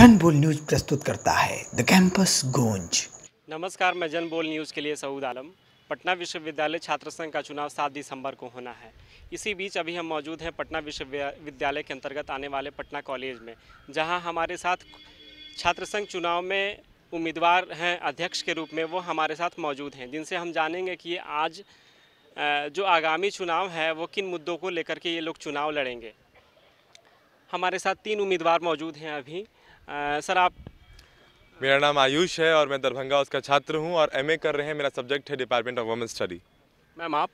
बोल न्यूज प्रस्तुत करता है द कैंपस गोंज नमस्कार मैं जन बोल न्यूज के लिए सऊद आलम पटना विश्वविद्यालय छात्र संघ का चुनाव 7 दिसंबर को होना है इसी बीच अभी हम मौजूद हैं पटना विश्वविद्यालय के अंतर्गत आने वाले पटना कॉलेज में जहां हमारे साथ छात्र संघ चुनाव में उम्मीदवार हैं अध्यक्ष के रूप में वो हमारे साथ मौजूद हैं जिनसे हम जानेंगे कि आज जो आगामी चुनाव है वो किन मुद्दों को लेकर के ये लोग चुनाव लड़ेंगे हमारे साथ तीन उम्मीदवार मौजूद हैं अभी आ, सर आप मेरा नाम आयुष है और मैं दरभंगा उसका छात्र हूँ और एम कर रहे हैं मेरा सब्जेक्ट है department of women study ma'am आप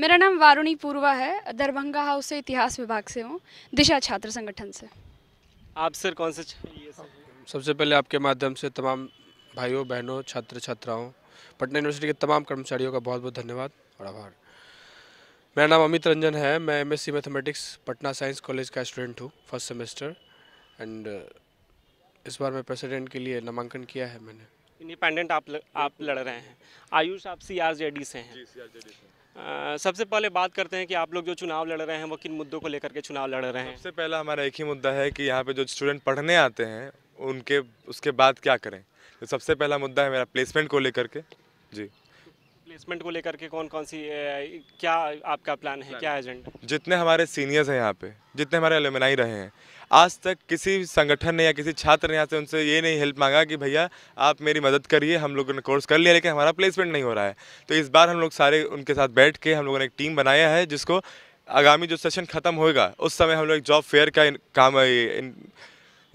मेरा नाम वारुणी पूर्वा है दरभंगा हाउस से इतिहास विभाग से हूँ दिशा छात्र संगठन से आप सर कौन से सबसे पहले आपके माध्यम से तमाम भाइयों बहनों छात्र छात्राओं पटना यूनिवर्सिटी के तमाम कर्मचारियों का बहुत बहुत धन्यवाद और आभार मेरा नाम अमित रंजन है मैं M S mathematics Patna science college का स्टूडेंट हूँ फर्स्ट सेमेस्टर एंड इस बार मैं प्रेसिडेंट के लिए नामांकन किया है मैंने इंडिपेंडेंट आप ल, आप लड़ रहे हैं आयुष आप सी आर जेडी से हैं आ, सबसे पहले बात करते हैं कि आप लोग जो चुनाव लड़ रहे हैं वो किन मुद्दों को लेकर के चुनाव लड़ रहे हैं सबसे पहला हमारा एक ही मुद्दा है कि यहाँ पे जो स्टूडेंट पढ़ने आते हैं उनके उसके बाद क्या करें तो सबसे पहला मुद्दा है मेरा प्लेसमेंट को लेकर के जी प्लेसमेंट को लेकर के कौन कौन सी ए, क्या आपका प्लान है क्या एजेंट जितने हमारे सीनियर्स हैं यहाँ पे जितने हमारे एलुमनाई रहे हैं आज तक किसी संगठन ने या किसी छात्र ने यहाँ से उनसे ये नहीं हेल्प मांगा कि भैया आप मेरी मदद करिए हम लोगों ने कोर्स कर लिया लेकिन हमारा प्लेसमेंट नहीं हो रहा है तो इस बार हम लोग सारे उनके साथ बैठ के हम लोगों ने एक टीम बनाया है जिसको आगामी जो सेशन ख़त्म होगा उस समय हम लोग एक जॉब फेयर का काम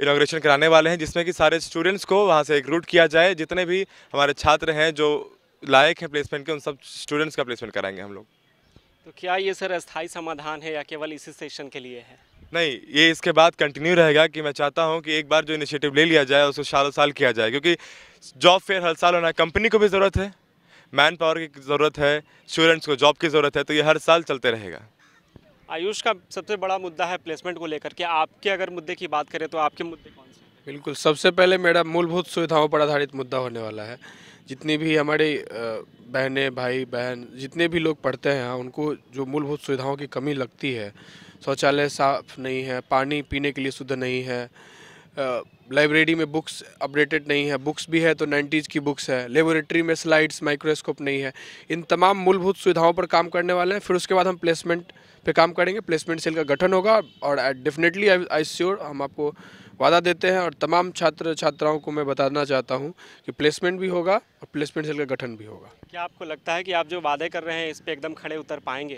इनाग्रेशन कराने वाले हैं जिसमें कि सारे स्टूडेंट्स को वहाँ से रिक्रूट किया जाए जितने भी हमारे छात्र हैं जो लायक है प्लेसमेंट के उन सब स्टूडेंट्स का प्लेसमेंट कराएंगे हम लोग तो क्या ये सर अस्थायी समाधान है या केवल इसी सेशन के लिए है नहीं ये इसके बाद कंटिन्यू रहेगा कि मैं चाहता हूँ कि एक बार जो इनिशिएटिव ले लिया जाए उसको सालों साल किया जाए क्योंकि जॉब फेयर हर साल होना है कंपनी को भी ज़रूरत है मैन पावर की ज़रूरत है स्टूडेंट्स को जॉब की ज़रूरत है तो ये हर साल चलते रहेगा आयुष का सबसे बड़ा मुद्दा है प्लेसमेंट को लेकर के आपके अगर मुद्दे की बात करें तो आपके मुद्दे कौन से बिल्कुल सबसे पहले मेरा मूलभूत सुविधाओं पर आधारित मुद्दा होने वाला है जितनी भी हमारे बहनें भाई बहन जितने भी लोग पढ़ते हैं हाँ, उनको जो मूलभूत सुविधाओं की कमी लगती है शौचालय साफ नहीं है पानी पीने के लिए शुद्ध नहीं है लाइब्रेरी में बुक्स अपडेटेड नहीं है बुक्स भी है तो नाइन्टीज़ की बुक्स है लेबोरेटरी में स्लाइड्स माइक्रोस्कोप नहीं है इन तमाम मूलभूत सुविधाओं पर काम करने वाले हैं फिर उसके बाद हम प्लेसमेंट पे काम करेंगे प्लेसमेंट सेल का गठन होगा और डेफिनेटली आई आई श्योर हम आपको वादा देते हैं और तमाम छात्र छात्राओं को मैं बताना चाहता हूँ कि प्लेसमेंट भी होगा और प्लेसमेंट सेल का गठन भी होगा क्या आपको लगता है कि आप जो वादे कर रहे हैं इस पर एकदम खड़े उतर पाएंगे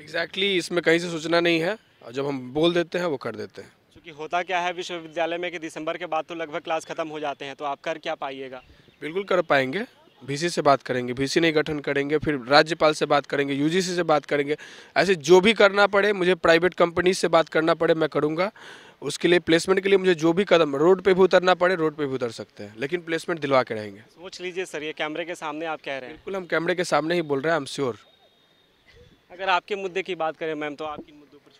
एग्जैक्टली exactly, इसमें कहीं से सोचना नहीं है और जब हम बोल देते हैं वो कर देते हैं क्योंकि होता क्या है विश्वविद्यालय में कि दिसंबर के बाद तो लगभग क्लास खत्म हो जाते हैं तो आप कर क्या पाइएगा बिल्कुल कर पाएंगे भीसी से बात करेंगे भीसी नहीं गठन करेंगे फिर राज्यपाल से बात करेंगे यूजीसी से बात करेंगे ऐसे जो भी करना पड़े मुझे प्राइवेट कंपनी से बात करना पड़े मैं करूँगा उसके लिए प्लेसमेंट के लिए मुझे जो भी कदम रोड पे भी उतरना पड़े रोड पे भी उतर सकते हैं लेकिन प्लेसमेंट दिलवा के रहेंगे सोच लीजिए सर ये कैमरे के सामने आप कह रहे हैं बिल्कुल हम कैमरे के सामने ही बोल रहे हैं आई एम श्योर अगर आपके मुद्दे की बात करें मैम तो आपके मुद्दों पर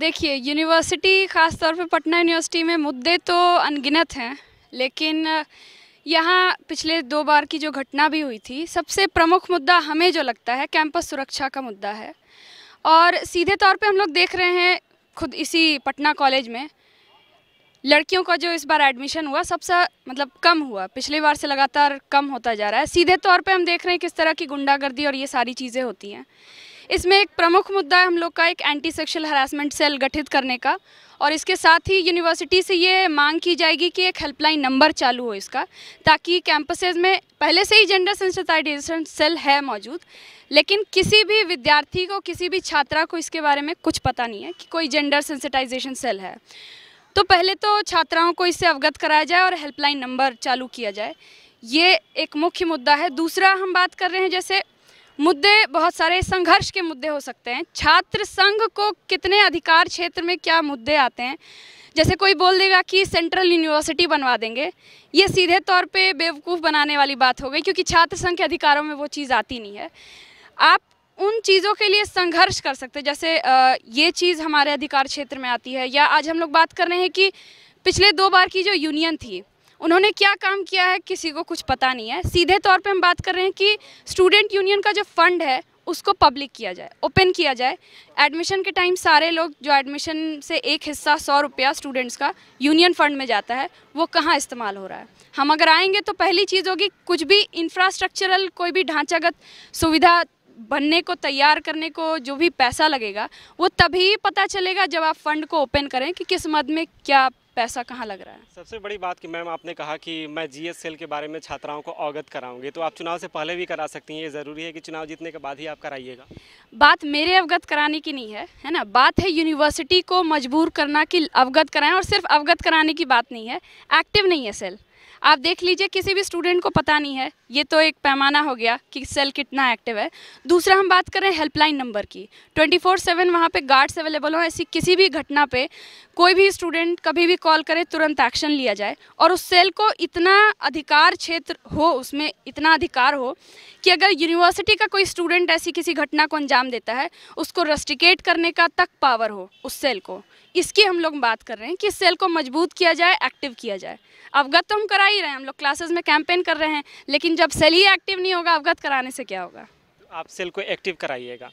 देखिए यूनिवर्सिटी ख़ासतौर पर पटना यूनिवर्सिटी में मुद्दे तो अनगिनत हैं लेकिन यहाँ पिछले दो बार की जो घटना भी हुई थी सबसे प्रमुख मुद्दा हमें जो लगता है कैंपस सुरक्षा का मुद्दा है और सीधे तौर पे हम लोग देख रहे हैं खुद इसी पटना कॉलेज में लड़कियों का जो इस बार एडमिशन हुआ सबसे मतलब कम हुआ पिछली बार से लगातार कम होता जा रहा है सीधे तौर पे हम देख रहे हैं किस तरह की गुंडागर्दी और ये सारी चीज़ें होती हैं इसमें एक प्रमुख मुद्दा है हम लोग का एक एंटी सेक्शुअल हरासमेंट सेल गठित करने का और इसके साथ ही यूनिवर्सिटी से ये मांग की जाएगी कि एक हेल्पलाइन नंबर चालू हो इसका ताकि कैंपसेज में पहले से ही जेंडर सेंसिटाइजेशन सेल है मौजूद लेकिन किसी भी विद्यार्थी को किसी भी छात्रा को इसके बारे में कुछ पता नहीं है कि कोई जेंडर सेंसिटाइजेशन सेल है तो पहले तो छात्राओं को इससे अवगत कराया जाए और हेल्पलाइन नंबर चालू किया जाए ये एक मुख्य मुद्दा है दूसरा हम बात कर रहे हैं जैसे मुद्दे बहुत सारे संघर्ष के मुद्दे हो सकते हैं छात्र संघ को कितने अधिकार क्षेत्र में क्या मुद्दे आते हैं जैसे कोई बोल देगा कि सेंट्रल यूनिवर्सिटी बनवा देंगे ये सीधे तौर पे बेवकूफ़ बनाने वाली बात हो गई क्योंकि छात्र संघ के अधिकारों में वो चीज़ आती नहीं है आप उन चीज़ों के लिए संघर्ष कर सकते हैं जैसे ये चीज़ हमारे अधिकार क्षेत्र में आती है या आज हम लोग बात कर रहे हैं कि पिछले दो बार की जो यूनियन थी उन्होंने क्या काम किया है किसी को कुछ पता नहीं है सीधे तौर पे हम बात कर रहे हैं कि स्टूडेंट यूनियन का जो फंड है उसको पब्लिक किया जाए ओपन किया जाए एडमिशन के टाइम सारे लोग जो एडमिशन से एक हिस्सा सौ रुपया स्टूडेंट्स का यूनियन फंड में जाता है वो कहाँ इस्तेमाल हो रहा है हम अगर आएंगे तो पहली चीज़ होगी कुछ भी इंफ्रास्ट्रक्चरल कोई भी ढांचागत सुविधा बनने को तैयार करने को जो भी पैसा लगेगा वो तभी पता चलेगा जब आप फंड को ओपन करें कि किस मद में क्या पैसा कहाँ लग रहा है सबसे बड़ी बात कि मैम आपने कहा कि मैं जी एस सेल के बारे में छात्राओं को अवगत कराऊंगी तो आप चुनाव से पहले भी करा सकती हैं ये ज़रूरी है कि चुनाव जीतने के बाद ही आप कराइएगा बात मेरे अवगत कराने की नहीं है है ना बात है यूनिवर्सिटी को मजबूर करना कि अवगत कराएं और सिर्फ अवगत कराने की बात नहीं है एक्टिव नहीं है सेल आप देख लीजिए किसी भी स्टूडेंट को पता नहीं है ये तो एक पैमाना हो गया कि सेल कितना एक्टिव है दूसरा हम बात करें हेल्पलाइन नंबर की ट्वेंटी फोर सेवन वहाँ पर गार्ड्स अवेलेबल हों ऐसी किसी भी घटना पे कोई भी स्टूडेंट कभी भी कॉल करे तुरंत एक्शन लिया जाए और उस सेल को इतना अधिकार क्षेत्र हो उसमें इतना अधिकार हो कि अगर यूनिवर्सिटी का कोई स्टूडेंट ऐसी किसी घटना को अंजाम देता है उसको रस्टिकेट करने का तक पावर हो उस सेल को इसकी हम लोग बात कर रहे हैं कि सेल को मजबूत किया जाए एक्टिव किया जाए अवगत तो हम करा ही रहे हैं हम लोग क्लासेस में कैंपेन कर रहे हैं लेकिन जब सेल ही एक्टिव नहीं होगा अवगत कराने से क्या होगा आप सेल को एक्टिव कराइएगा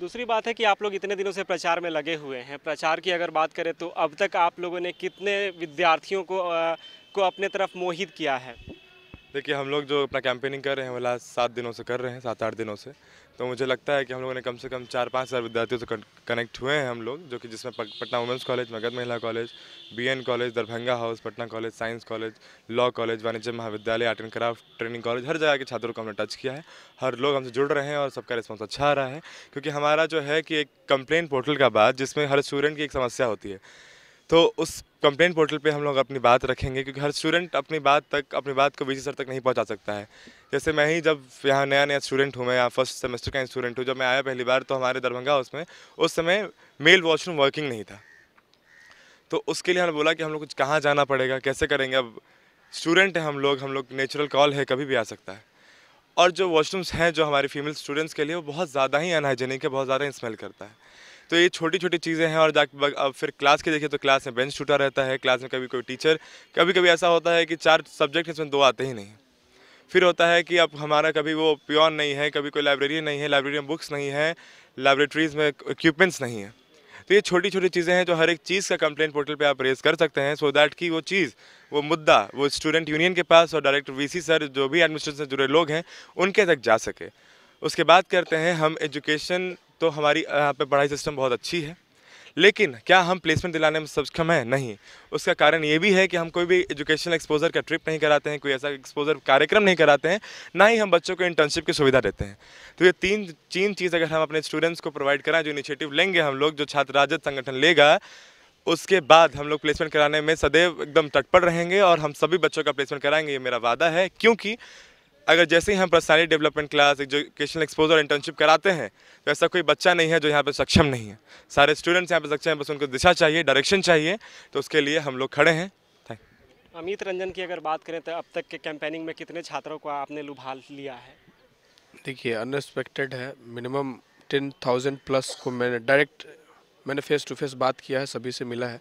दूसरी बात है कि आप लोग इतने दिनों से प्रचार में लगे हुए हैं प्रचार की अगर बात करें तो अब तक आप लोगों ने कितने विद्यार्थियों को आ, को अपने तरफ मोहित किया है देखिए हम लोग जो अपना कैंपेनिंग कर रहे हैं वो लास्ट सात दिनों से कर रहे हैं सात आठ दिनों से तो मुझे लगता है कि हम लोगों ने कम से कम चार पाँच हज़ार विद्यार्थियों से कनेक्ट हुए हैं हम लोग जो कि जिसमें Patna women's college Magadh Mahila college BN college Darbhanga house Patna college science college law college वाणिज्य महाविद्यालय art and craft training college हर जगह के छात्रों को हमने टच किया है हर लोग हमसे जुड़ रहे हैं और सबका रिस्पॉन्स अच्छा आ रहा है क्योंकि हमारा जो है कि एक कंप्लेन पोर्टल का बात जिसमें हर स्टूडेंट की एक समस्या होती है तो उस कंप्लेंट पोर्टल पे हम लोग अपनी बात रखेंगे क्योंकि हर स्टूडेंट अपनी बात तक अपनी बात को वी सर तक नहीं पहुंचा सकता है जैसे मैं ही जब यहाँ नया नया स्टूडेंट हूँ मैं यहाँ फर्स्ट सेमेस्टर का स्टूडेंट हूँ जब मैं आया पहली बार तो हमारे दरभंगा हाउस में उस समय मेल वॉशरूम वर्किंग नहीं था तो उसके लिए हमने बोला कि हम लोग कुछ कहाँ जाना पड़ेगा कैसे करेंगे अब स्टूडेंट हैं हम लोग हम लोग नेचुरल कॉल है कभी भी आ सकता है और जो वॉशरूम्स हैं जो हमारे फीमेल स्टूडेंट्स के लिए वो बहुत ज़्यादा ही अनहाइजेनिक है बहुत ज़्यादा स्मेल करता है तो ये छोटी छोटी चीज़ें हैं और अब फिर क्लास के देखिए तो क्लास में बेंच छूटा रहता है क्लास में कभी कोई टीचर कभी कभी ऐसा होता है कि चार सब्जेक्ट इसमें दो आते ही नहीं फिर होता है कि अब हमारा कभी वो प्योन नहीं है कभी कोई लाइब्रेरी नहीं है लाइब्रेरी में बुक्स नहीं है लाइब्रेटरीज़ में इक्विपमेंट्स नहीं है तो ये छोटी छोटी चीज़ें हैं जो हर एक चीज़ का कंप्लेंट पोर्टल पे आप रेज कर सकते हैं सो दैट की वो चीज़ वो मुद्दा वो स्टूडेंट यूनियन के पास और डायरेक्टर वीसी सर जो भी एडमिनिस्ट्रेशन से जुड़े लोग हैं उनके तक जा सके उसके बाद करते हैं हम एजुकेशन तो हमारी यहाँ पे पढ़ाई सिस्टम बहुत अच्छी है लेकिन क्या हम प्लेसमेंट दिलाने में सक्षम हैं नहीं उसका कारण ये भी है कि हम कोई भी एजुकेशनल एक्सपोजर का ट्रिप नहीं कराते हैं कोई ऐसा एक्सपोजर कार्यक्रम नहीं कराते हैं ना ही हम बच्चों को इंटर्नशिप की सुविधा देते हैं तो ये तीन तीन चीज़ अगर हम अपने स्टूडेंट्स को प्रोवाइड कराएं जो इनिशिएटिव लेंगे हम लोग जो छात्र राजद संगठन लेगा उसके बाद हम लोग प्लेसमेंट कराने में सदैव एकदम तटपड़ रहेंगे और हम सभी बच्चों का प्लेसमेंट कराएंगे ये मेरा वादा है क्योंकि अगर जैसे ही हम personality development class educational exposure और इंटर्नशिप कराते हैं तो ऐसा कोई बच्चा नहीं है जो यहाँ पर सक्षम नहीं है सारे स्टूडेंट्स यहाँ पर सक्षम हैं बस उनको दिशा चाहिए डायरेक्शन चाहिए तो उसके लिए हम लोग खड़े हैं अमित रंजन की अगर बात करें तो अब तक के कैंपेनिंग में कितने छात्रों को आपने लुभा लिया है देखिए अनएक्सपेक्टेड है मिनिमम टेन थाउजेंड प्लस को मैंने डायरेक्ट मैंने फेस टू फेस बात किया है सभी से मिला है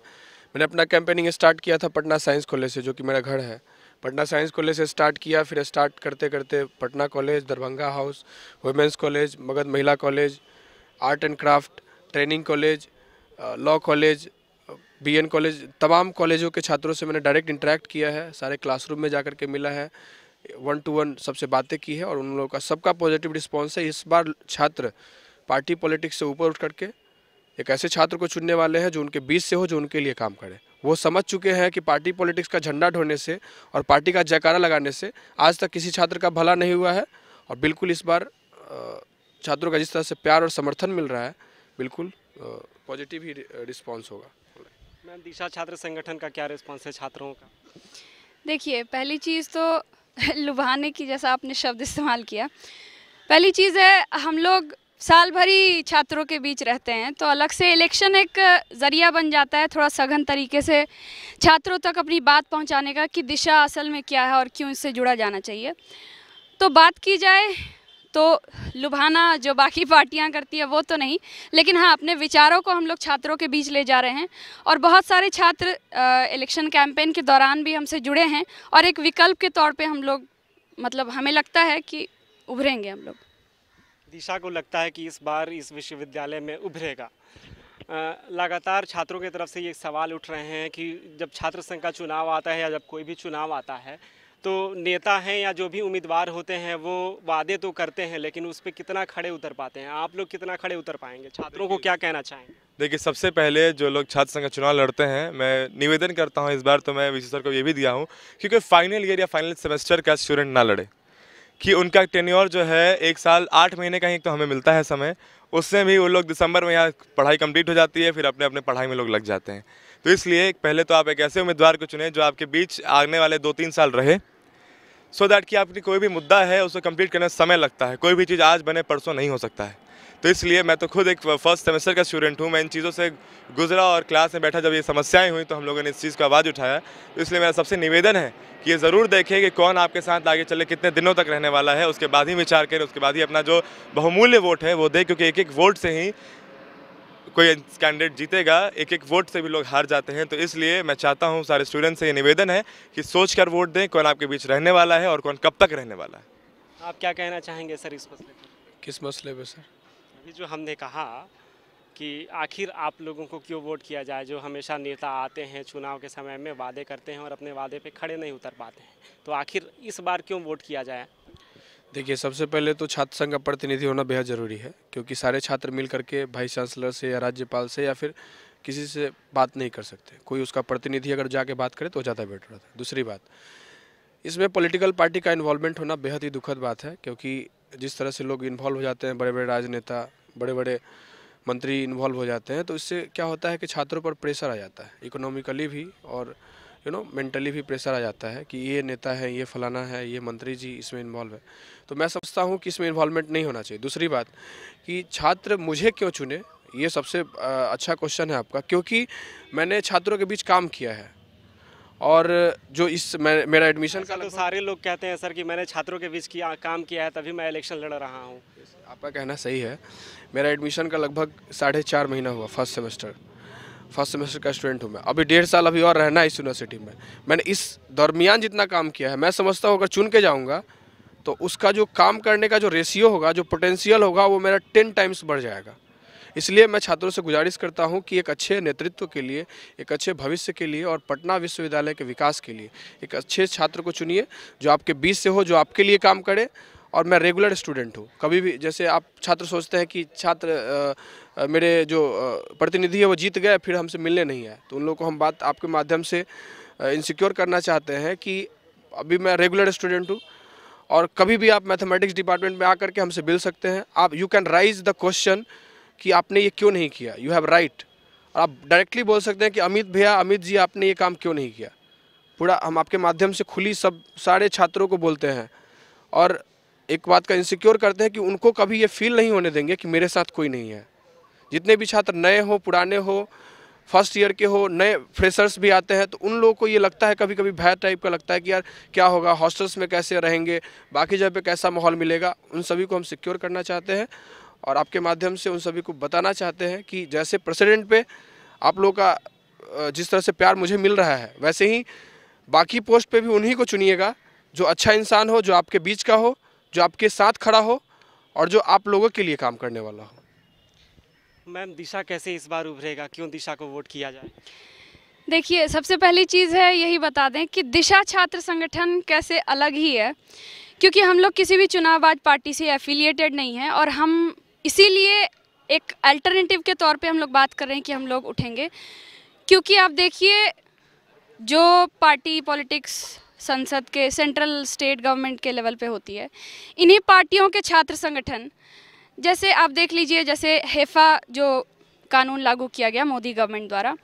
मैंने अपना कैंपेनिंग स्टार्ट किया था पटना साइंस कॉलेज से जो कि मेरा घर है पटना साइंस कॉलेज से स्टार्ट किया फिर स्टार्ट करते करते Patna college Darbhanga house women's college Magadh Mahila college art and craft training college law college BN college तमाम कॉलेजों के छात्रों से मैंने डायरेक्ट इंटरेक्ट किया है सारे क्लासरूम में जा के मिला है वन टू वन सबसे बातें की है और उन लोगों का सबका पॉजिटिव रिस्पॉन्स है इस बार छात्र पार्टी पॉलिटिक्स से ऊपर उठ करके एक ऐसे छात्र को चुनने वाले हैं जो उनके बीच से हो जो उनके लिए काम करें वो समझ चुके हैं कि पार्टी पॉलिटिक्स का झंडा ढोने से और पार्टी का जयकारा लगाने से आज तक किसी छात्र का भला नहीं हुआ है और बिल्कुल इस बार छात्रों का जिस तरह से प्यार और समर्थन मिल रहा है बिल्कुल पॉजिटिव ही रिस्पॉन्स होगा मैम दिशा छात्र संगठन का क्या रिस्पॉन्स है छात्रों का देखिए पहली चीज़ तो लुभाने की जैसा आपने शब्द इस्तेमाल किया पहली चीज़ है हम लोग साल भरी छात्रों के बीच रहते हैं तो अलग से इलेक्शन एक ज़रिया बन जाता है थोड़ा सघन तरीके से छात्रों तक अपनी बात पहुंचाने का कि दिशा असल में क्या है और क्यों इससे जुड़ा जाना चाहिए तो बात की जाए तो लुभाना जो बाकी पार्टियां करती है वो तो नहीं लेकिन हाँ अपने विचारों को हम लोग छात्रों के बीच ले जा रहे हैं और बहुत सारे छात्र इलेक्शन कैंपेन के दौरान भी हमसे जुड़े हैं और एक विकल्प के तौर पे हम लोग मतलब हमें लगता है कि उभरेंगे हम लोग दिशा को लगता है कि इस बार इस विश्वविद्यालय में उभरेगा लगातार छात्रों की तरफ से ये सवाल उठ रहे हैं कि जब छात्र संघ का चुनाव आता है या जब कोई भी चुनाव आता है तो नेता हैं या जो भी उम्मीदवार होते हैं वो वादे तो करते हैं लेकिन उस पर कितना खड़े उतर पाते हैं आप लोग कितना खड़े उतर पाएंगे छात्रों को क्या कहना चाहेंगे देखिए सबसे पहले जो लोग छात्र संघ का चुनाव लड़ते हैं मैं निवेदन करता हूँ इस बार तो मैं विशेष सर को ये भी दिया हूँ क्योंकि फाइनल ईयर या फाइनल सेमेस्टर का स्टूडेंट ना लड़े कि उनका टेन्योर जो है एक साल आठ महीने का ही तो हमें मिलता है समय उससे भी वो लोग दिसंबर में यहाँ पढ़ाई कंप्लीट हो जाती है फिर अपने अपने पढ़ाई में लोग लग जाते हैं तो इसलिए पहले तो आप एक ऐसे उम्मीदवार को चुनें जो आपके बीच आने वाले दो तीन साल रहे सो so दैट कि आपकी कोई भी मुद्दा है उसे कंप्लीट करने में समय लगता है कोई भी चीज़ आज बने परसों नहीं हो सकता है तो इसलिए मैं तो खुद एक फर्स्ट सेमेस्टर का स्टूडेंट हूँ मैं इन चीज़ों से गुजरा और क्लास में बैठा जब ये समस्याएं हुई तो हम लोगों ने इस चीज़ का आवाज़ उठाया तो इसलिए मेरा सबसे निवेदन है कि ये ज़रूर देखें कि कौन आपके साथ आगे चले कितने दिनों तक रहने वाला है उसके बाद ही विचार करें उसके बाद ही अपना जो बहुमूल्य वोट है वो दें क्योंकि एक एक वोट से ही कोई कैंडिडेट जीतेगा एक एक वोट से भी लोग हार जाते हैं तो इसलिए मैं चाहता हूँ सारे स्टूडेंट से ये निवेदन है कि सोच कर वोट दें कौन आपके बीच रहने वाला है और कौन कब तक रहने वाला है आप क्या कहना चाहेंगे सर इस मसले पर किस मसले पर सर अभी जो हमने कहा कि आखिर आप लोगों को क्यों वोट किया जाए जो हमेशा नेता आते हैं चुनाव के समय में वादे करते हैं और अपने वादे पे खड़े नहीं उतर पाते हैं तो आखिर इस बार क्यों वोट किया जाए देखिए सबसे पहले तो छात्र संघ का प्रतिनिधि होना बेहद ज़रूरी है क्योंकि सारे छात्र मिल करके वाइस चांसलर से या राज्यपाल से या फिर किसी से बात नहीं कर सकते कोई उसका प्रतिनिधि अगर जाके बात करे तो ज़्यादा बेटर रहता है दूसरी बात इसमें पॉलिटिकल पार्टी का इन्वॉल्वमेंट होना बेहद ही दुखद बात है क्योंकि जिस तरह से लोग इन्वॉल्व हो जाते हैं बड़े बड़े राजनेता बड़े बड़े मंत्री इन्वॉल्व हो जाते हैं तो इससे क्या होता है कि छात्रों पर प्रेशर आ जाता है इकोनॉमिकली भी और यू नो मेंटली भी प्रेशर आ जाता है कि ये नेता है ये फलाना है ये मंत्री जी इसमें इन्वॉल्व है तो मैं समझता हूँ कि इसमें इन्वॉल्वमेंट नहीं होना चाहिए दूसरी बात कि छात्र मुझे क्यों चुने ये सबसे अच्छा क्वेश्चन है आपका क्योंकि मैंने छात्रों के बीच काम किया है और जो इस मेरा एडमिशन का तो सारे लोग कहते हैं सर कि मैंने छात्रों के बीच किया काम किया है तभी मैं इलेक्शन लड़ रहा हूँ आपका कहना सही है मेरा एडमिशन का लगभग साढ़े चार महीना हुआ फर्स्ट सेमेस्टर फर्स्ट सेमेस्टर का स्टूडेंट हूँ मैं अभी डेढ़ साल अभी और रहना है इस यूनिवर्सिटी में मैंने इस दरमियान जितना काम किया है मैं समझता हूँ अगर चुन के जाऊँगा तो उसका जो काम करने का जो रेशियो होगा जो पोटेंशियल होगा वो मेरा टेन टाइम्स बढ़ जाएगा इसलिए मैं छात्रों से गुजारिश करता हूँ कि एक अच्छे नेतृत्व के लिए एक अच्छे भविष्य के लिए और पटना विश्वविद्यालय के विकास के लिए एक अच्छे छात्र को चुनिए जो आपके बीच से हो जो आपके लिए काम करे और मैं रेगुलर स्टूडेंट हूँ कभी भी जैसे आप छात्र सोचते हैं कि छात्र मेरे जो प्रतिनिधि है वो जीत गए फिर हमसे मिलने नहीं आए तो उन लोगों को हम बात आपके माध्यम से इंसिक्योर करना चाहते हैं कि अभी मैं रेगुलर स्टूडेंट हूँ और कभी भी आप मैथमेटिक्स डिपार्टमेंट में आकर के हमसे मिल सकते हैं आप you can raise the question कि आपने ये क्यों नहीं किया यू हैव राइट और आप डायरेक्टली बोल सकते हैं कि अमित भैया अमित जी आपने ये काम क्यों नहीं किया पूरा हम आपके माध्यम से खुली सब सारे छात्रों को बोलते हैं और एक बात का इंसिक्योर करते हैं कि उनको कभी ये फील नहीं होने देंगे कि मेरे साथ कोई नहीं है जितने भी छात्र नए हो पुराने हो फर्स्ट ईयर के हो नए फ्रेशर्स भी आते हैं तो उन लोगों को ये लगता है कभी कभी भय टाइप का लगता है कि यार क्या होगा हॉस्टल्स में कैसे रहेंगे बाकी जगह पे कैसा माहौल मिलेगा उन सभी को हम सिक्योर करना चाहते हैं और आपके माध्यम से उन सभी को बताना चाहते हैं कि जैसे प्रेसिडेंट पे आप लोगों का जिस तरह से प्यार मुझे मिल रहा है वैसे ही बाकी पोस्ट पे भी उन्हीं को चुनिएगा जो अच्छा इंसान हो जो आपके बीच का हो जो आपके साथ खड़ा हो और जो आप लोगों के लिए काम करने वाला हो मैम दिशा कैसे इस बार उभरेगा क्यों दिशा को वोट किया जाए देखिए सबसे पहली चीज़ है यही बता दें कि दिशा छात्र संगठन कैसे अलग ही है क्योंकि हम लोग किसी भी चुनाववाद पार्टी से एफिलिएटेड नहीं हैं और हम इसीलिए एक अल्टरनेटिव के तौर पे हम लोग बात कर रहे हैं कि हम लोग उठेंगे क्योंकि आप देखिए जो पार्टी पॉलिटिक्स संसद के सेंट्रल स्टेट गवर्नमेंट के लेवल पे होती है इन्हीं पार्टियों के छात्र संगठन जैसे आप देख लीजिए जैसे हेफा जो कानून लागू किया गया मोदी गवर्नमेंट द्वारा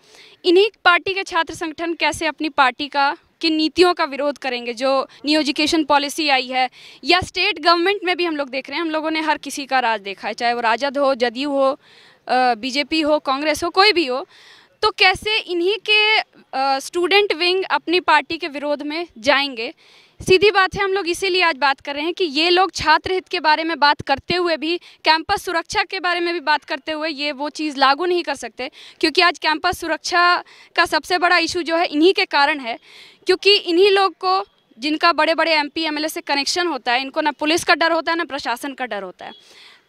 इन्हीं पार्टी के छात्र संगठन कैसे अपनी पार्टी का कि नीतियों का विरोध करेंगे जो न्यू एजुकेशन पॉलिसी आई है या स्टेट गवर्नमेंट में भी हम लोग देख रहे हैं हम लोगों ने हर किसी का राज देखा है चाहे वो राजद हो जदयू हो बीजेपी हो कांग्रेस हो कोई भी हो तो कैसे इन्हीं के स्टूडेंट विंग अपनी पार्टी के विरोध में जाएंगे सीधी बात है हम लोग इसीलिए आज बात कर रहे हैं कि ये लोग छात्र हित के बारे में बात करते हुए भी कैंपस सुरक्षा के बारे में भी बात करते हुए ये वो चीज़ लागू नहीं कर सकते क्योंकि आज कैंपस सुरक्षा का सबसे बड़ा इशू जो है इन्हीं के कारण है क्योंकि इन्हीं लोग को जिनका बड़े बड़े एम पी से कनेक्शन होता है इनको ना पुलिस का डर होता है ना प्रशासन का डर होता है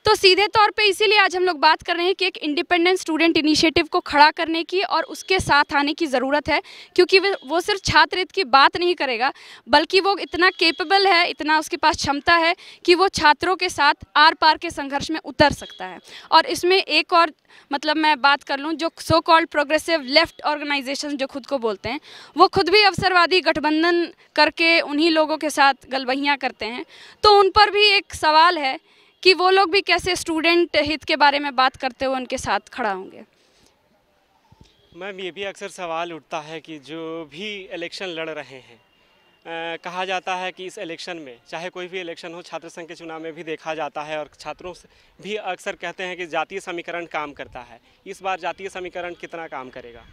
तो सीधे तौर पे इसीलिए आज हम लोग बात कर रहे हैं कि एक इंडिपेंडेंट स्टूडेंट इनिशिएटिव को खड़ा करने की और उसके साथ आने की ज़रूरत है क्योंकि वो सिर्फ छात्र की बात नहीं करेगा बल्कि वो इतना केपेबल है इतना उसके पास क्षमता है कि वो छात्रों के साथ आर पार के संघर्ष में उतर सकता है और इसमें एक और मतलब मैं बात कर लूँ जो so called progressive left organization जो खुद को बोलते हैं वो खुद भी अवसरवादी गठबंधन करके उन्हीं लोगों के साथ गलबहियाँ करते हैं तो उन पर भी एक सवाल है कि वो लोग भी कैसे स्टूडेंट हित के बारे में बात करते हुए उनके साथ खड़ा होंगे मैम ये भी अक्सर सवाल उठता है कि जो भी इलेक्शन लड़ रहे हैं आ, कहा जाता है कि इस इलेक्शन में चाहे कोई भी इलेक्शन हो छात्र संघ के चुनाव में भी देखा जाता है और छात्रों से भी अक्सर कहते हैं कि जातीय समीकरण काम करता है इस बार जातीय समीकरण कितना काम करेगा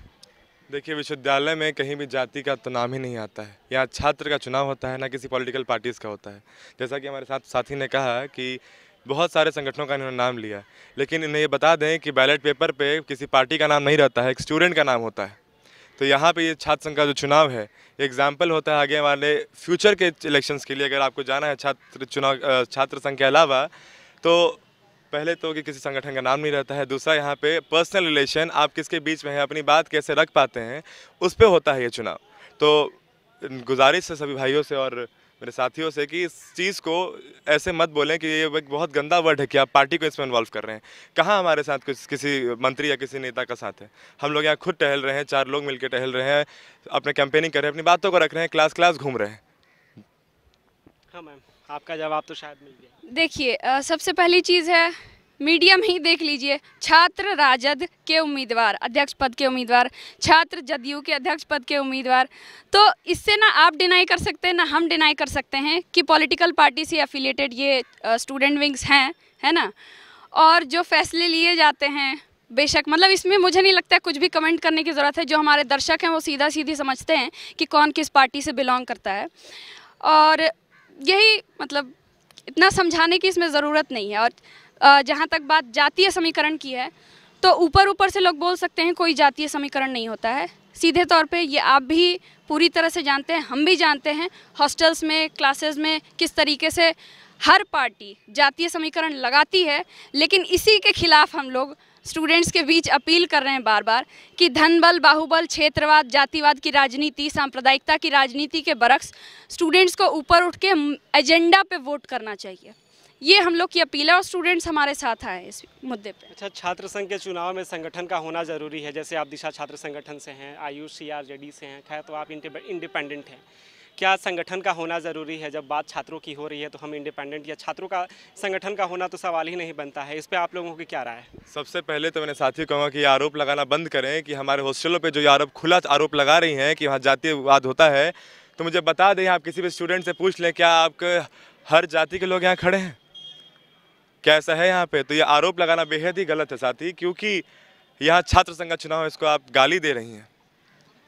देखिए विश्वविद्यालय में कहीं भी जाति का तो नाम ही नहीं आता है यहाँ छात्र का चुनाव होता है ना किसी पॉलिटिकल पार्टीज़ का होता है जैसा कि हमारे साथ साथी ने कहा कि बहुत सारे संगठनों का इन्होंने नाम लिया लेकिन इन्हें ये बता दें कि बैलेट पेपर पे किसी पार्टी का नाम नहीं रहता है एक स्टूडेंट का नाम होता है तो यहाँ पे ये छात्र संघ का जो चुनाव है एग्जाम्पल होता है आगे वाले फ्यूचर के इलेक्शंस के लिए अगर आपको जाना है छात्र चुनाव छात्र संघ के अलावा तो पहले तो कि किसी संगठन का नाम नहीं रहता है दूसरा यहाँ पे पर्सनल रिलेशन आप किसके बीच में हैं अपनी बात कैसे रख पाते हैं उस पर होता है ये चुनाव तो गुजारिश है सभी भाइयों से और मेरे साथियों से कि इस चीज़ को ऐसे मत बोलें कि ये एक बहुत गंदा वर्ड है कि आप पार्टी को इसमें इन्वॉल्व कर रहे हैं कहाँ हमारे साथ कुछ किसी मंत्री या किसी नेता का साथ है हम लोग यहाँ खुद टहल रहे हैं चार लोग मिलकर टहल रहे हैं अपने कैंपेनिंग कर रहे हैं अपनी बातों को रख रहे हैं क्लास क्लास घूम रहे हैं हाँ मैम आपका जवाब तो शायद मिल गया देखिए सबसे पहली चीज़ है मीडियम ही देख लीजिए छात्र राजद के उम्मीदवार अध्यक्ष पद के उम्मीदवार छात्र जदयू के अध्यक्ष पद के उम्मीदवार तो इससे ना आप डिनाई कर सकते हैं ना हम डिनाई कर सकते हैं कि पॉलिटिकल पार्टी से एफिलेटेड ये स्टूडेंट विंग्स हैं है ना और जो फैसले लिए जाते हैं बेशक मतलब इसमें मुझे नहीं लगता है कुछ भी कमेंट करने की ज़रूरत है जो हमारे दर्शक हैं वो सीधा सीधी समझते हैं कि कौन किस पार्टी से बिलोंग करता है और यही मतलब इतना समझाने की इसमें ज़रूरत नहीं है और जहाँ तक बात जातीय समीकरण की है तो ऊपर ऊपर से लोग बोल सकते हैं कोई जातीय समीकरण नहीं होता है सीधे तौर पे ये आप भी पूरी तरह से जानते हैं हम भी जानते हैं हॉस्टल्स में क्लासेस में किस तरीके से हर पार्टी जातीय समीकरण लगाती है लेकिन इसी के खिलाफ हम लोग स्टूडेंट्स के बीच अपील कर रहे हैं बार बार कि धन बल बाहुबल क्षेत्रवाद जातिवाद की राजनीति सांप्रदायिकता की राजनीति के बरक्स स्टूडेंट्स को ऊपर उठ के एजेंडा पे वोट करना चाहिए ये हम लोग की अपील है और स्टूडेंट्स हमारे साथ आए इस मुद्दे पे अच्छा छात्र संघ के चुनाव में संगठन का होना जरूरी है जैसे आप दिशा छात्र संगठन से हैं आयुष सी आर जेडी से हैं खैर तो आप इंडिपेंडेंट हैं क्या संगठन का होना ज़रूरी है जब बात छात्रों की हो रही है तो हम इंडिपेंडेंट या छात्रों का संगठन का होना तो सवाल ही नहीं बनता है इस पर आप लोगों की क्या राय है सबसे पहले तो मैंने साथियों कहूँगा कि ये आरोप लगाना बंद करें कि हमारे हॉस्टलों पे जो आरोप खुला आरोप लगा रही हैं कि वहाँ जातीयवाद होता है तो मुझे बता दें आप किसी भी स्टूडेंट से पूछ लें क्या आपके हर जाति के लोग यहाँ खड़े हैं कैसा है यहाँ पे तो ये आरोप लगाना बेहद ही गलत है साथी क्योंकि यहाँ छात्र संघ का चुनाव इसको आप गाली दे रही हैं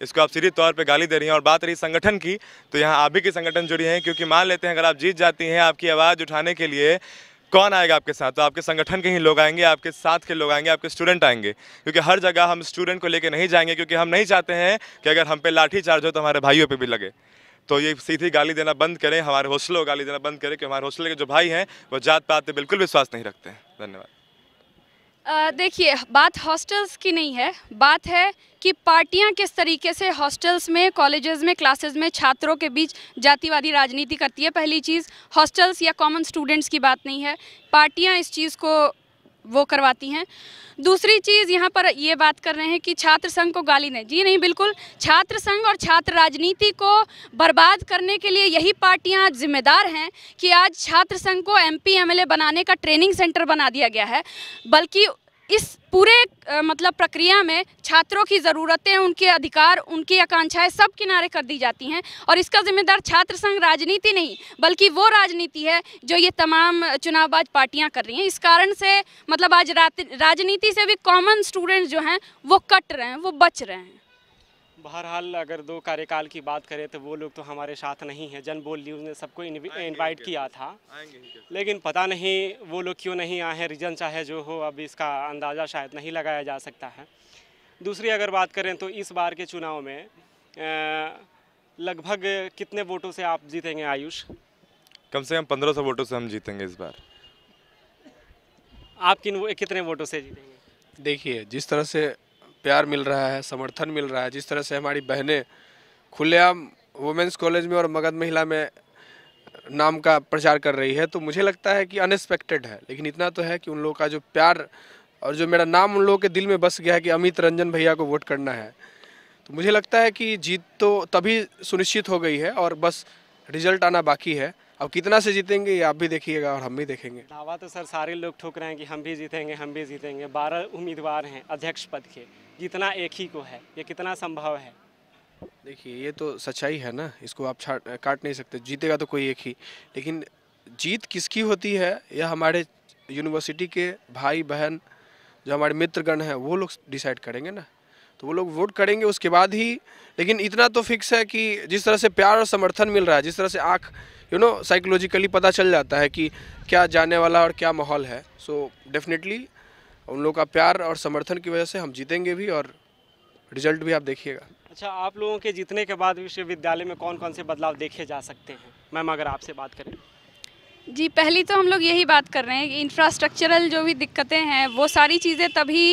इसको आप सीधे तौर पे गाली दे रही हैं और बात रही संगठन की तो यहाँ आप भी के संगठन जुड़ी हैं क्योंकि मान लेते हैं अगर आप जीत जाती हैं आपकी आवाज़ उठाने के लिए कौन आएगा आपके साथ तो आपके संगठन के ही लोग आएंगे आपके साथ के लोग आएंगे आपके स्टूडेंट आएंगे क्योंकि हर जगह हम स्टूडेंट को लेकर नहीं जाएंगे क्योंकि हम नहीं चाहते हैं कि अगर हम पे लाठी चार्ज हो तो हमारे भाइयों पे भी लगे तो ये सीधी गाली देना बंद करें हमारे हौसलों को गाली देना बंद करें कि हमारे हौसले के जो भाई हैं वो जात पात पर बिल्कुल विश्वास नहीं रखते हैं धन्यवाद देखिए बात हॉस्टल्स की नहीं है बात है कि पार्टियां किस तरीके से हॉस्टल्स में कॉलेजेस में क्लासेस में छात्रों के बीच जातिवादी राजनीति करती है पहली चीज़ हॉस्टल्स या कॉमन स्टूडेंट्स की बात नहीं है पार्टियां इस चीज़ को वो करवाती हैं दूसरी चीज़ यहाँ पर ये बात कर रहे हैं कि छात्र संघ को गाली नहीं जी नहीं बिल्कुल छात्र संघ और छात्र राजनीति को बर्बाद करने के लिए यही पार्टियाँ आज जिम्मेदार हैं कि आज छात्र संघ को एमपी एमएलए बनाने का ट्रेनिंग सेंटर बना दिया गया है बल्कि इस पूरे मतलब प्रक्रिया में छात्रों की ज़रूरतें उनके अधिकार उनकी आकांक्षाएं सब किनारे कर दी जाती हैं और इसका जिम्मेदार छात्र संघ राजनीति नहीं बल्कि वो राजनीति है जो ये तमाम चुनावबाज पार्टियाँ कर रही हैं इस कारण से मतलब आज राजनीति से भी कॉमन स्टूडेंट्स जो हैं वो कट रहे हैं वो बच रहे हैं बहरहाल अगर दो कार्यकाल की बात करें तो वो लोग तो हमारे साथ नहीं है जन बोल न्यूज़ ने सबको इनवाइट किया था लेकिन पता नहीं वो लोग क्यों नहीं आए हैं रीज़न चाहे जो हो अब इसका अंदाज़ा शायद नहीं लगाया जा सकता है दूसरी अगर बात करें तो इस बार के चुनाव में लगभग कितने वोटों से आप जीतेंगे आयुष कम से कम पंद्रह सौ वोटों से हम जीतेंगे इस बार आप किन कितने वोटों से जीतेंगे देखिए जिस तरह से प्यार मिल रहा है समर्थन मिल रहा है जिस तरह से हमारी बहनें खुलेआम वुमेंस कॉलेज में और मगध महिला में नाम का प्रचार कर रही है तो मुझे लगता है कि अनएक्सपेक्टेड है लेकिन इतना तो है कि उन लोगों का जो प्यार और जो मेरा नाम उन लोगों के दिल में बस गया है कि अमित रंजन भैया को वोट करना है तो मुझे लगता है कि जीत तो तभी सुनिश्चित हो गई है और बस रिजल्ट आना बाकी है अब कितना से जीतेंगे ये आप भी देखिएगा और हम भी देखेंगे दावा तो सर सारे लोग ठोक रहे हैं कि हम भी जीतेंगे हम भी जीतेंगे बारह उम्मीदवार हैं अध्यक्ष पद के जितना एक ही को है ये कितना संभव है देखिए ये तो सच्चाई है ना इसको आप काट नहीं सकते जीतेगा तो कोई एक ही लेकिन जीत किसकी होती है यह हमारे यूनिवर्सिटी के भाई बहन जो हमारे मित्रगण हैं वो लोग डिसाइड करेंगे ना तो वो लोग वोट करेंगे उसके बाद ही लेकिन इतना तो फिक्स है कि जिस तरह से प्यार और समर्थन मिल रहा है जिस तरह से आँख यू नो साइकोलॉजिकली पता चल जाता है कि क्या जाने वाला और क्या माहौल है सो so, डेफिनेटली उन लोग का प्यार और समर्थन की वजह से हम जीतेंगे भी और रिजल्ट भी आप देखिएगा अच्छा आप लोगों के जीतने के बाद विश्वविद्यालय में कौन कौन से बदलाव देखे जा सकते हैं मैम अगर आपसे बात करें जी पहली तो हम लोग यही बात कर रहे हैं कि इंफ्रास्ट्रक्चरल जो भी दिक्कतें हैं वो सारी चीज़ें तभी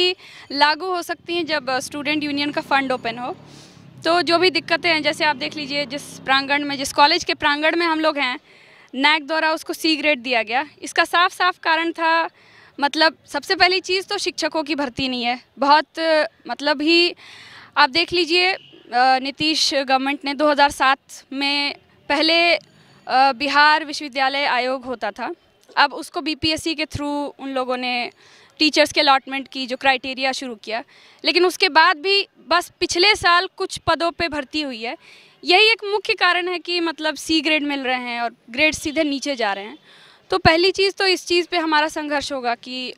लागू हो सकती हैं जब स्टूडेंट यूनियन का फंड ओपन हो तो जो भी दिक्कतें हैं जैसे आप देख लीजिए जिस प्रांगण में जिस कॉलेज के प्रांगण में हम लोग हैं नैक द्वारा उसको सी ग्रेड दिया गया इसका साफ साफ कारण था मतलब सबसे पहली चीज़ तो शिक्षकों की भर्ती नहीं है बहुत मतलब ही आप देख लीजिए नीतीश गवर्नमेंट ने 2007 में पहले बिहार विश्वविद्यालय आयोग होता था अब उसको बीपीएससी के थ्रू उन लोगों ने टीचर्स के अलाटमेंट की जो क्राइटेरिया शुरू किया लेकिन उसके बाद भी बस पिछले साल कुछ पदों पे भर्ती हुई है यही एक मुख्य कारण है कि मतलब सी ग्रेड मिल रहे हैं और ग्रेड सीधे नीचे जा रहे हैं तो पहली चीज़ तो इस चीज़ पे हमारा संघर्ष होगा कि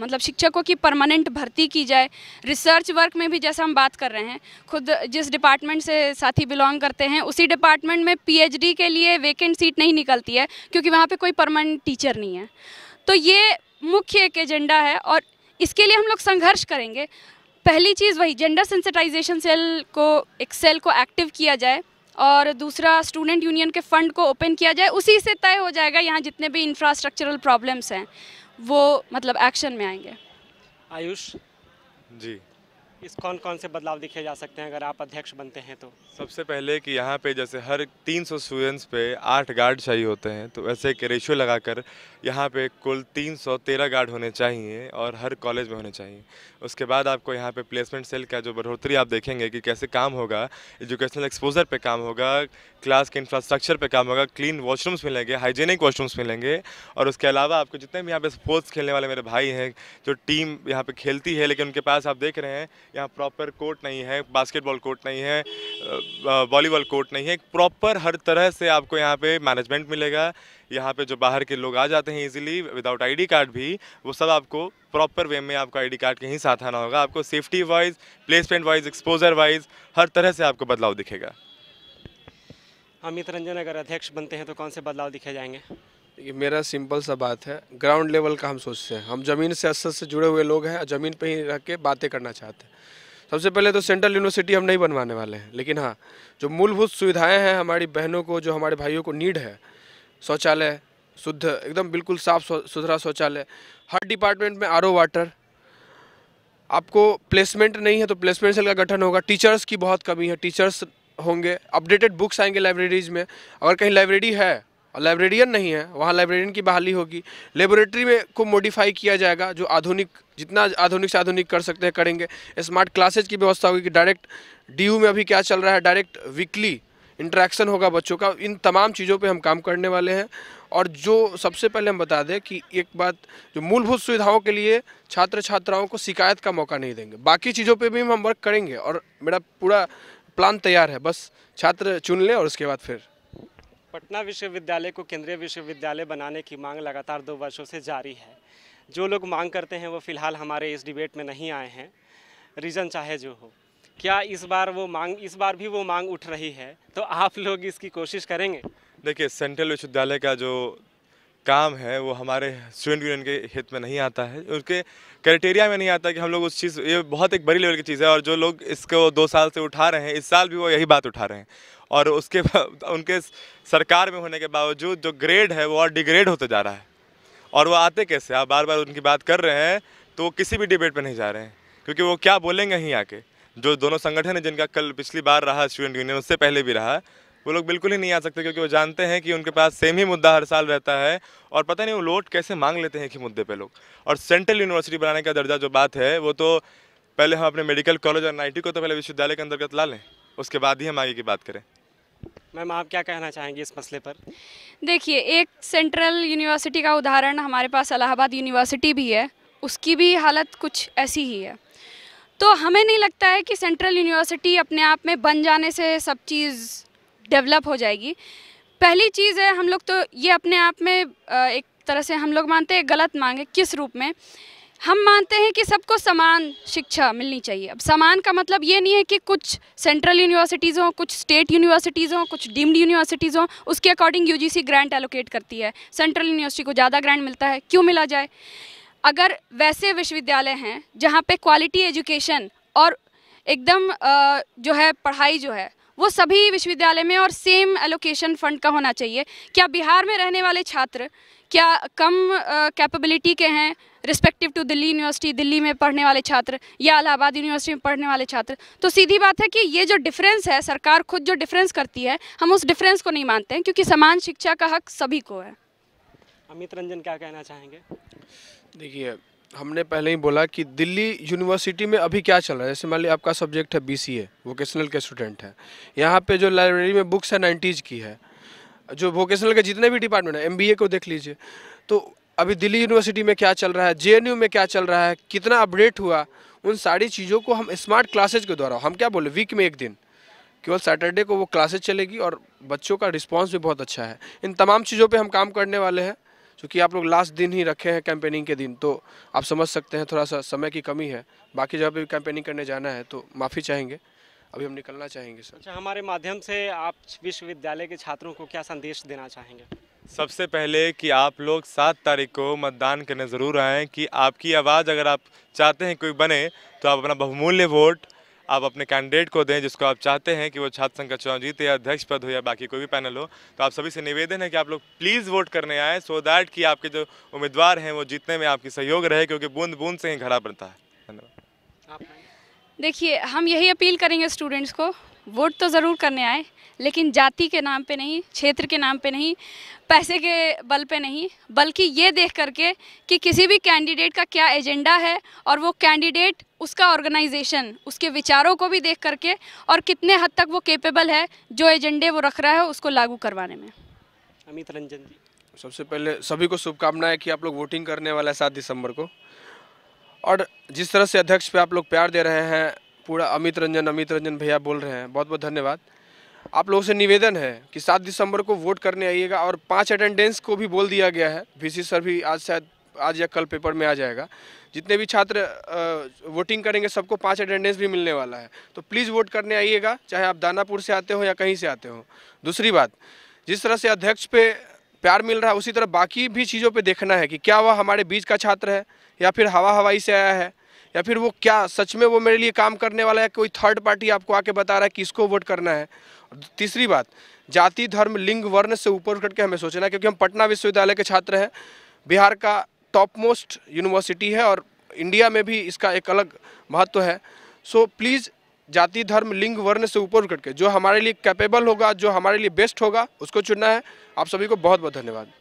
मतलब शिक्षकों की परमानेंट भर्ती की जाए रिसर्च वर्क में भी जैसा हम बात कर रहे हैं खुद जिस डिपार्टमेंट से साथी बिलोंग करते हैं उसी डिपार्टमेंट में पीएचडी के लिए वेकेंट सीट नहीं निकलती है क्योंकि वहाँ पे कोई परमानेंट टीचर नहीं है तो ये मुख्य एक एजेंडा है और इसके लिए हम लोग संघर्ष करेंगे पहली चीज़ वही जेंडर सेंसिटाइजेशन सेल को एक सेल को एक्टिव किया जाए और दूसरा स्टूडेंट यूनियन के फ़ंड को ओपन किया जाए उसी से तय हो जाएगा यहाँ जितने भी इंफ्रास्ट्रक्चरल प्रॉब्लम्स हैं वो मतलब एक्शन में आएंगे आयुष जी इस कौन कौन से बदलाव देखे जा सकते हैं अगर आप अध्यक्ष बनते हैं तो सबसे पहले कि यहाँ पे जैसे हर 300 स्टूडेंट्स पे आठ गार्ड चाहिए होते हैं तो वैसे एक रेशियो लगाकर यहाँ पे कुल 313 गार्ड होने चाहिए और हर कॉलेज में होने चाहिए उसके बाद आपको यहाँ पे प्लेसमेंट सेल का जो बढ़ोतरी आप देखेंगे कि कैसे काम होगा एजुकेशनल एक्सपोजर पर काम होगा क्लास के इंफ्रास्ट्रक्चर पर काम होगा क्लीन वॉशरूम्स मिलेंगे हाइजेनिक वाशरूम्स मिलेंगे और उसके अलावा आपको जितने भी यहाँ पे स्पोर्ट्स खेलने वाले मेरे भाई हैं जो टीम यहाँ पर खेलती है लेकिन उनके पास आप देख रहे हैं यहाँ प्रॉपर कोर्ट नहीं है बास्केटबॉल कोर्ट नहीं है वॉलीबॉल कोर्ट नहीं है प्रॉपर हर तरह से आपको यहाँ पे मैनेजमेंट मिलेगा यहाँ पे जो बाहर के लोग आ जाते हैं इजीली विदाउट आईडी कार्ड भी वो सब आपको प्रॉपर वे में आपको आईडी कार्ड के ही साथ आना होगा आपको safety wise placement wise exposure wise हर तरह से आपको बदलाव दिखेगा अमित रंजन अगर अध्यक्ष बनते हैं तो कौन से बदलाव दिखे जाएंगे ये मेरा सिंपल सा बात है ग्राउंड लेवल का हम सोचते हैं हम ज़मीन से असत से जुड़े हुए लोग हैं ज़मीन पे ही रह के बातें करना चाहते हैं सबसे पहले तो सेंट्रल यूनिवर्सिटी हम नहीं बनवाने वाले हैं लेकिन हाँ जो मूलभूत सुविधाएं हैं हमारी बहनों को जो हमारे भाइयों को नीड है शौचालय शुद्ध एकदम बिल्कुल साफ सुथरा शौचालय हर डिपार्टमेंट में आर वाटर आपको प्लेसमेंट नहीं है तो प्लेसमेंट सेल का गठन होगा टीचर्स की बहुत कमी है टीचर्स होंगे अपडेटेड बुक्स आएंगे लाइब्रेरीज में अगर कहीं लाइब्रेरी है और लाइब्रेरियन नहीं है वहाँ लाइब्रेरियन की बहाली होगी लेबोरेटरी में को मॉडिफाई किया जाएगा जो आधुनिक जितना आधुनिक से आधुनिक कर सकते हैं करेंगे स्मार्ट क्लासेज की व्यवस्था होगी कि डायरेक्ट डी में अभी क्या चल रहा है डायरेक्ट वीकली इंट्रैक्शन होगा बच्चों का इन तमाम चीज़ों पे हम काम करने वाले हैं और जो सबसे पहले हम बता दें कि एक बात जो मूलभूत सुविधाओं के लिए छात्र छात्राओं को शिकायत का मौका नहीं देंगे बाकी चीज़ों पे भी हम वर्क करेंगे और मेरा पूरा प्लान तैयार है बस छात्र चुन लें और उसके बाद फिर पटना विश्वविद्यालय को केंद्रीय विश्वविद्यालय बनाने की मांग लगातार दो वर्षों से जारी है जो लोग मांग करते हैं वो फिलहाल हमारे इस डिबेट में नहीं आए हैं रीज़न चाहे जो हो क्या इस बार वो मांग इस बार भी वो मांग उठ रही है तो आप लोग इसकी कोशिश करेंगे देखिए सेंट्रल विश्वविद्यालय का जो काम है वो हमारे स्टूडेंट यूनियन के हित में नहीं आता है उसके क्राइटेरिया में नहीं आता कि हम लोग उस चीज़ ये बहुत एक बड़ी लेवल की चीज़ है और जो लोग इसको दो साल से उठा रहे हैं इस साल भी वो यही बात उठा रहे हैं और उसके उनके सरकार में होने के बावजूद जो ग्रेड है वो और डिग्रेड होते जा रहा है और वो आते कैसे आप बार बार उनकी बात कर रहे हैं तो वो किसी भी डिबेट पर नहीं जा रहे हैं क्योंकि वो क्या बोलेंगे ही आके जो दोनों संगठन हैं जिनका कल पिछली बार रहा स्टूडेंट यूनियन उससे पहले भी रहा वो लोग बिल्कुल ही नहीं आ सकते क्योंकि वो जानते हैं कि उनके पास सेम ही मुद्दा हर साल रहता है और पता नहीं वो लोट कैसे मांग लेते हैं कि मुद्दे पे लोग और सेंट्रल यूनिवर्सिटी बनाने का दर्जा जो बात है वो तो पहले हम अपने मेडिकल कॉलेज और आई को तो पहले विश्वविद्यालय के अंतर्गत ला लें उसके बाद ही हम आगे की बात करें मैम आप क्या कहना चाहेंगी इस मसले पर देखिए एक सेंट्रल यूनिवर्सिटी का उदाहरण हमारे पास अलाहाबाद यूनिवर्सिटी भी है उसकी भी हालत कुछ ऐसी ही है तो हमें नहीं लगता है कि सेंट्रल यूनिवर्सिटी अपने आप में बन जाने से सब चीज़ डेवलप हो जाएगी पहली चीज़ है हम लोग तो ये अपने आप में एक तरह से हम लोग मानते हैं गलत मांग है किस रूप में हम मानते हैं कि सबको समान शिक्षा मिलनी चाहिए अब समान का मतलब ये नहीं है कि कुछ सेंट्रल यूनिवर्सिटीज़ हों कुछ स्टेट यूनिवर्सिटीज़ हों कुछ डीम्ड यूनिवर्सिटीज़ हों उसके अकॉर्डिंग यूजीसी ग्रांट एलोकेट करती है सेंट्रल यूनिवर्सिटी को ज़्यादा ग्रांट मिलता है क्यों मिला जाए अगर वैसे विश्वविद्यालय हैं जहाँ पर क्वालिटी एजुकेशन और एकदम जो है पढ़ाई जो है वो सभी विश्वविद्यालय में और सेम एलोकेशन फंड का होना चाहिए क्या बिहार में रहने वाले छात्र क्या कम कैपेबिलिटी के हैं respective to Delhi university Delhi में पढ़ने वाले छात्र या इलाहाबाद यूनिवर्सिटी में पढ़ने वाले छात्र तो सीधी बात है कि ये जो डिफरेंस है सरकार खुद जो डिफरेंस करती है हम उस डिफरेंस को नहीं मानते हैं क्योंकि समान शिक्षा का हक सभी को है अमित रंजन क्या कहना चाहेंगे देखिए हमने पहले ही बोला कि दिल्ली यूनिवर्सिटी में अभी क्या चल रहा है जैसे मान ली आपका सब्जेक्ट है बी सी ए वोकेशनल के स्टूडेंट हैं यहाँ पे जो लाइब्रेरी में बुक्स है नाइन्टीज़ की है जो वोकेशनल के जितने भी डिपार्टमेंट हैं एमबीए को देख लीजिए तो अभी दिल्ली यूनिवर्सिटी में क्या चल रहा है जे में क्या चल रहा है कितना अपडेट हुआ उन सारी चीज़ों को हम स्मार्ट क्लासेज के द्वारा हम क्या बोले वीक में एक दिन केवल सैटरडे को वो क्लासेज चलेगी और बच्चों का रिस्पॉन्स भी बहुत अच्छा है इन तमाम चीज़ों पर हम काम करने वाले हैं क्योंकि आप लोग लास्ट दिन ही रखे हैं कैंपेनिंग के दिन तो आप समझ सकते हैं थोड़ा सा समय की कमी है बाकी जगह पर भी कैंपेनिंग करने जाना है तो माफ़ी चाहेंगे अभी हम निकलना चाहेंगे सर अच्छा हमारे माध्यम से आप विश्वविद्यालय के छात्रों को क्या संदेश देना चाहेंगे सबसे पहले कि आप लोग सात तारीख को मतदान करने ज़रूर आएँ कि आपकी आवाज़ अगर आप चाहते हैं कोई बने तो आप अपना बहुमूल्य वोट आप अपने कैंडिडेट को दें जिसको आप चाहते हैं कि वो छात्र संघ का चुनाव जीते या अध्यक्ष पद हो या बाकी कोई भी पैनल हो तो आप सभी से निवेदन है कि आप लोग प्लीज़ वोट करने आएँ सो दैट कि आपके जो उम्मीदवार हैं वो जीतने में आपकी सहयोग रहे क्योंकि बूंद बूंद से ही घड़ा बनता है धन्यवाद देखिए हम यही अपील करेंगे स्टूडेंट्स को वोट तो ज़रूर करने आए लेकिन जाति के नाम पे नहीं क्षेत्र के नाम पे नहीं पैसे के बल पे नहीं बल्कि ये देख करके कि किसी भी कैंडिडेट का क्या एजेंडा है और वो कैंडिडेट उसका ऑर्गेनाइजेशन उसके विचारों को भी देख करके और कितने हद तक वो केपेबल है जो एजेंडे वो रख रहा है उसको लागू करवाने में अमित रंजन जी सबसे पहले सभी को शुभकामनाएं कि आप लोग वोटिंग करने वाला है सात दिसंबर को और जिस तरह से अध्यक्ष पे आप लोग प्यार दे रहे हैं पूरा अमित रंजन अमित रंजन भैया बोल रहे हैं बहुत बहुत धन्यवाद आप लोगों से निवेदन है कि सात दिसंबर को वोट करने आइएगा और पाँच अटेंडेंस को भी बोल दिया गया है वी सर भी आज शायद आज या कल पेपर में आ जाएगा जितने भी छात्र वोटिंग करेंगे सबको पाँच अटेंडेंस भी मिलने वाला है तो प्लीज़ वोट करने आइएगा चाहे आप दानापुर से आते हो या कहीं से आते हो दूसरी बात जिस तरह से अध्यक्ष पे प्यार मिल रहा है उसी तरह बाकी भी चीज़ों पे देखना है कि क्या वह हमारे बीच का छात्र है या फिर हवा हवाई से आया है या फिर वो क्या सच में वो मेरे लिए काम करने वाला है कोई थर्ड पार्टी आपको आके बता रहा है किसको वोट करना है तीसरी बात जाति धर्म लिंग वर्ण से ऊपर उठ के हमें सोचना है क्योंकि हम पटना विश्वविद्यालय के छात्र हैं बिहार का टॉप मोस्ट यूनिवर्सिटी है और इंडिया में भी इसका एक अलग महत्व है सो प्लीज़ जाति धर्म लिंग वर्ण से ऊपर उठ के जो हमारे लिए कैपेबल होगा जो हमारे लिए बेस्ट होगा उसको चुनना है आप सभी को बहुत बहुत धन्यवाद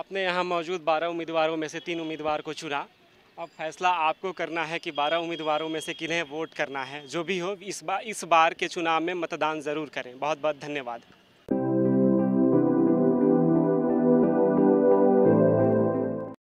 आपने यहाँ मौजूद बारह उम्मीदवारों में से तीन उम्मीदवार को चुना अब फैसला आपको करना है कि 12 उम्मीदवारों में से किन्हें वोट करना है जो भी हो इस बार इस बार के चुनाव में मतदान ज़रूर करें बहुत बहुत धन्यवाद